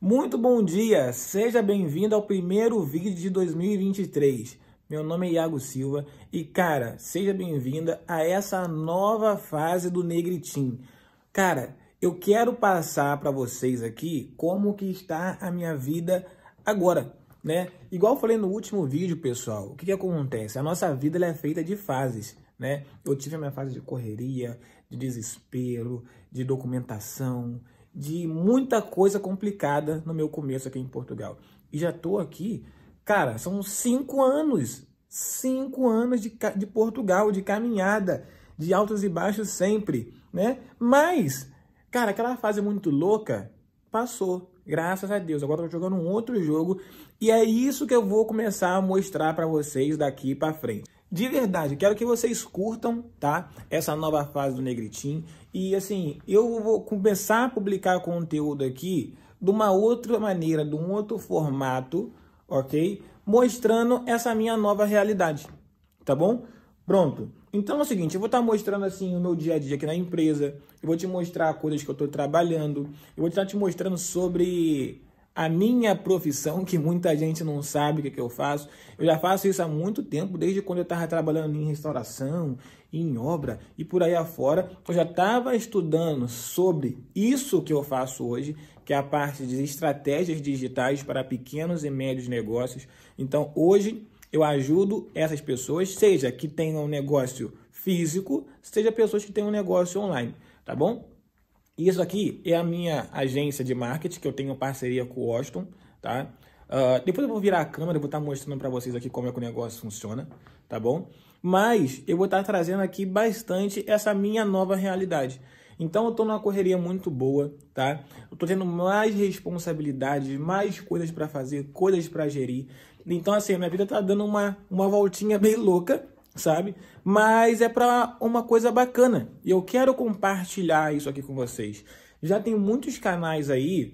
Muito bom dia, seja bem-vindo ao primeiro vídeo de 2023. Meu nome é Iago Silva e, cara, seja bem-vinda a essa nova fase do Negritim. Cara, eu quero passar para vocês aqui como que está a minha vida agora, né? Igual eu falei no último vídeo, pessoal, o que, que acontece? A nossa vida é feita de fases, né? Eu tive a minha fase de correria, de desespero, de documentação, de muita coisa complicada no meu começo aqui em Portugal. E já tô aqui, cara, são cinco anos, cinco anos de, de Portugal, de caminhada, de altos e baixos sempre, né? Mas, cara, aquela fase muito louca passou, graças a Deus. Agora eu tô jogando um outro jogo e é isso que eu vou começar a mostrar para vocês daqui para frente. De verdade, quero que vocês curtam, tá? Essa nova fase do Negritim. E assim, eu vou começar a publicar conteúdo aqui de uma outra maneira, de um outro formato, ok? Mostrando essa minha nova realidade, tá bom? Pronto. Então é o seguinte, eu vou estar tá mostrando assim o meu dia a dia aqui na empresa, eu vou te mostrar coisas que eu estou trabalhando, eu vou estar tá te mostrando sobre a minha profissão, que muita gente não sabe o que, que eu faço. Eu já faço isso há muito tempo, desde quando eu estava trabalhando em restauração, em obra e por aí afora. Eu já estava estudando sobre isso que eu faço hoje, que é a parte de estratégias digitais para pequenos e médios negócios. Então, hoje eu ajudo essas pessoas, seja que tenham um negócio físico, seja pessoas que tenham um negócio online, tá bom? Isso aqui é a minha agência de marketing, que eu tenho parceria com o Washington, tá? Uh, depois eu vou virar a câmera, eu vou estar tá mostrando para vocês aqui como é que o negócio funciona, tá bom? Mas eu vou estar tá trazendo aqui bastante essa minha nova realidade. Então eu estou numa correria muito boa, tá? Eu tô tendo mais responsabilidades, mais coisas para fazer, coisas para gerir. Então assim, minha vida tá dando uma uma voltinha bem louca, sabe? Mas é para uma coisa bacana. E eu quero compartilhar isso aqui com vocês. Já tem muitos canais aí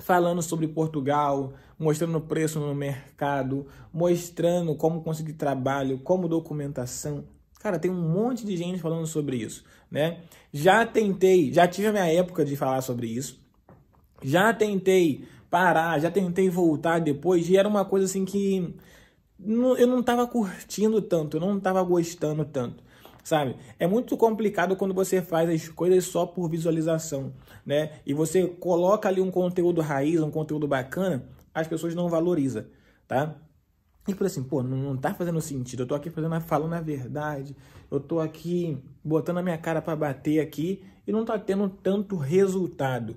falando sobre Portugal, mostrando o preço no mercado, mostrando como conseguir trabalho, como documentação. Cara, tem um monte de gente falando sobre isso, né? Já tentei, já tive a minha época de falar sobre isso. Já tentei parar, já tentei voltar depois e era uma coisa assim que eu não estava curtindo tanto, eu não estava gostando tanto, sabe? É muito complicado quando você faz as coisas só por visualização, né? E você coloca ali um conteúdo raiz, um conteúdo bacana, as pessoas não valorizam, tá? E por assim, pô, não, não tá fazendo sentido, eu tô aqui fazendo, falando a verdade, eu tô aqui botando a minha cara para bater aqui e não tá tendo tanto resultado.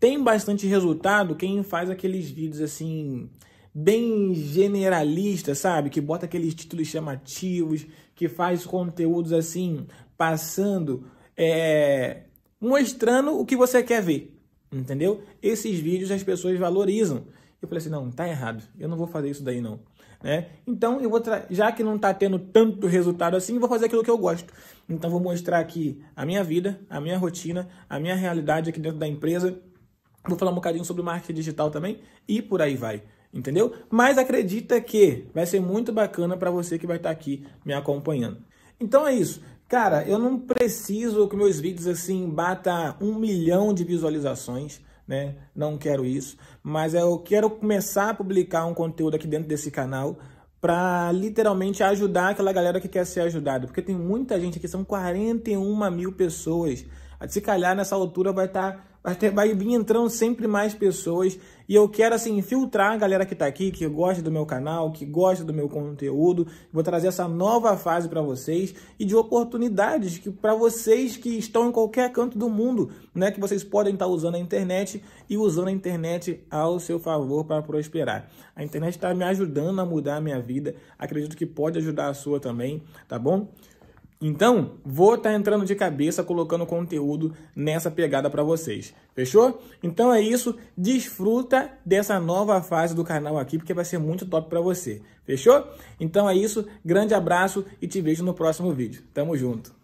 Tem bastante resultado quem faz aqueles vídeos assim, bem generalista, sabe? Que bota aqueles títulos chamativos, que faz conteúdos assim, passando, é, mostrando o que você quer ver, entendeu? Esses vídeos as pessoas valorizam. Eu falei assim, não, tá errado, eu não vou fazer isso daí não. Né? Então, eu vou já que não está tendo tanto resultado assim, vou fazer aquilo que eu gosto. Então, vou mostrar aqui a minha vida, a minha rotina, a minha realidade aqui dentro da empresa. Vou falar um bocadinho sobre marketing digital também e por aí vai entendeu? Mas acredita que vai ser muito bacana para você que vai estar tá aqui me acompanhando. Então é isso. Cara, eu não preciso que meus vídeos assim bata um milhão de visualizações, né? Não quero isso, mas eu quero começar a publicar um conteúdo aqui dentro desse canal para literalmente ajudar aquela galera que quer ser ajudada, porque tem muita gente aqui, são 41 mil pessoas. Se calhar nessa altura vai estar tá Vai, ter, vai vir entrando sempre mais pessoas. E eu quero, assim, filtrar a galera que tá aqui, que gosta do meu canal, que gosta do meu conteúdo. Vou trazer essa nova fase para vocês e de oportunidades que para vocês que estão em qualquer canto do mundo, né? Que vocês podem estar tá usando a internet e usando a internet ao seu favor para prosperar. A internet está me ajudando a mudar a minha vida. Acredito que pode ajudar a sua também, tá bom? Então, vou estar tá entrando de cabeça colocando conteúdo nessa pegada para vocês. Fechou? Então é isso, desfruta dessa nova fase do canal aqui porque vai ser muito top para você. Fechou? Então é isso, grande abraço e te vejo no próximo vídeo. Tamo junto.